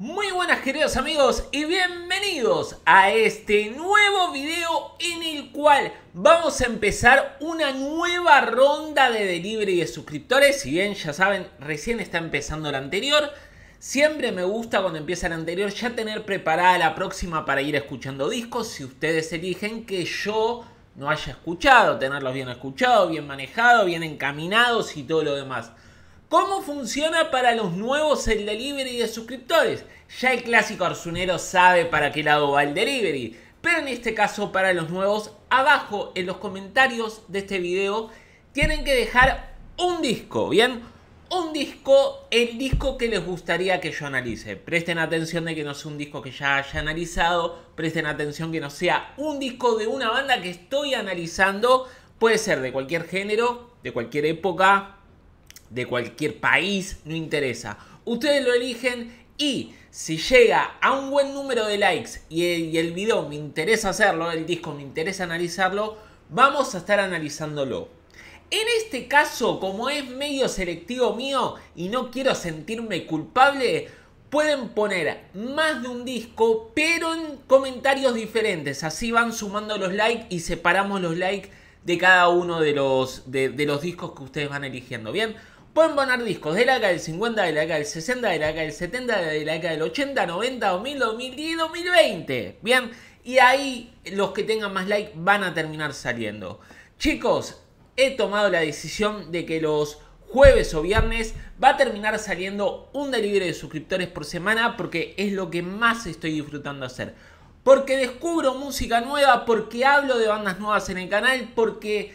Muy buenas queridos amigos y bienvenidos a este nuevo video en el cual vamos a empezar una nueva ronda de delivery de suscriptores. Si bien ya saben, recién está empezando la anterior. Siempre me gusta cuando empieza la anterior ya tener preparada la próxima para ir escuchando discos. Si ustedes eligen que yo no haya escuchado, tenerlos bien escuchados, bien manejados, bien encaminados y todo lo demás. ¿Cómo funciona para los nuevos el delivery de suscriptores? Ya el clásico arzunero sabe para qué lado va el delivery, pero en este caso para los nuevos, abajo en los comentarios de este video tienen que dejar un disco, ¿bien? Un disco, el disco que les gustaría que yo analice. Presten atención de que no sea un disco que ya haya analizado, presten atención que no sea un disco de una banda que estoy analizando, puede ser de cualquier género, de cualquier época, de cualquier país, no interesa. Ustedes lo eligen y si llega a un buen número de likes y el, video me interesa hacerlo, el disco me interesa analizarlo, vamos a estar analizándolo. En este caso, como es medio selectivo mío y no quiero sentirme culpable, pueden poner más de un disco, pero en comentarios diferentes. Así van sumando los likes y separamos los likes de cada uno de los, de, de los discos que ustedes van eligiendo. Bien, Pueden poner discos de la década del 50, de la década del 60, de la década del 70, de la década del 80, 90, 2000, 2010, 2020. Bien, y ahí los que tengan más like van a terminar saliendo. Chicos, he tomado la decisión de que los jueves o viernes va a terminar saliendo un delivery de suscriptores por semana porque es lo que más estoy disfrutando hacer. Porque descubro música nueva, porque hablo de bandas nuevas en el canal, porque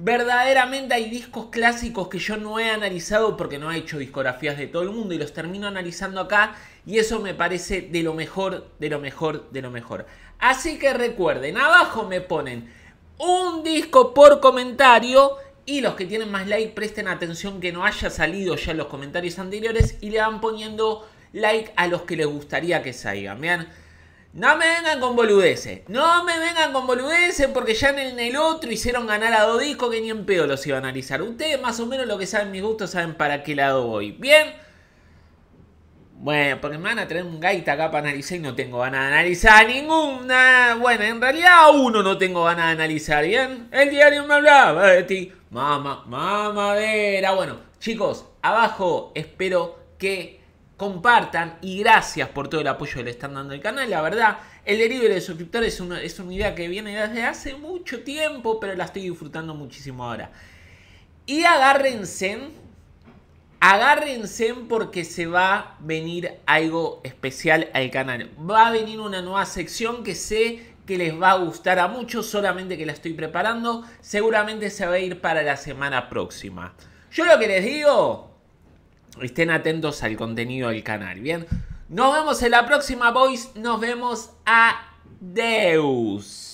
Verdaderamente hay discos clásicos que yo no he analizado porque no he hecho discografías de todo el mundo y los termino analizando acá y eso me parece de lo mejor, de lo mejor, de lo mejor. Así que recuerden, abajo me ponen un disco por comentario y los que tienen más like presten atención que no haya salido ya en los comentarios anteriores y le van poniendo like a los que les gustaría que salgan. Vean, no me vengan con boludeces. No me vengan con boludeces porque ya en el, otro hicieron ganar a dos discos que ni en pedo los iba a analizar. Ustedes más o menos lo que saben mis gustos saben para qué lado voy. Bien. Bueno, porque me van a traer un gaita acá para analizar y no tengo ganas de analizar ninguna. Bueno, en realidad uno no tengo ganas de analizar, ¿bien? El diario me hablaba de ti. Mamá, mamadera. Bueno, chicos, abajo espero que compartan y gracias por todo el apoyo que le están dando al canal. La verdad, el delivery de suscriptores es una, es una idea que viene desde hace mucho tiempo, pero la estoy disfrutando muchísimo ahora. Y agárrense, agárrense porque se va a venir algo especial al canal. Va a venir una nueva sección que sé que les va a gustar a muchos, solamente que la estoy preparando. Seguramente se va a ir para la semana próxima. Yo lo que les digo estén atentos al contenido del canal, ¿bien? Nos vemos en la próxima, boys. Nos vemos. Adeus.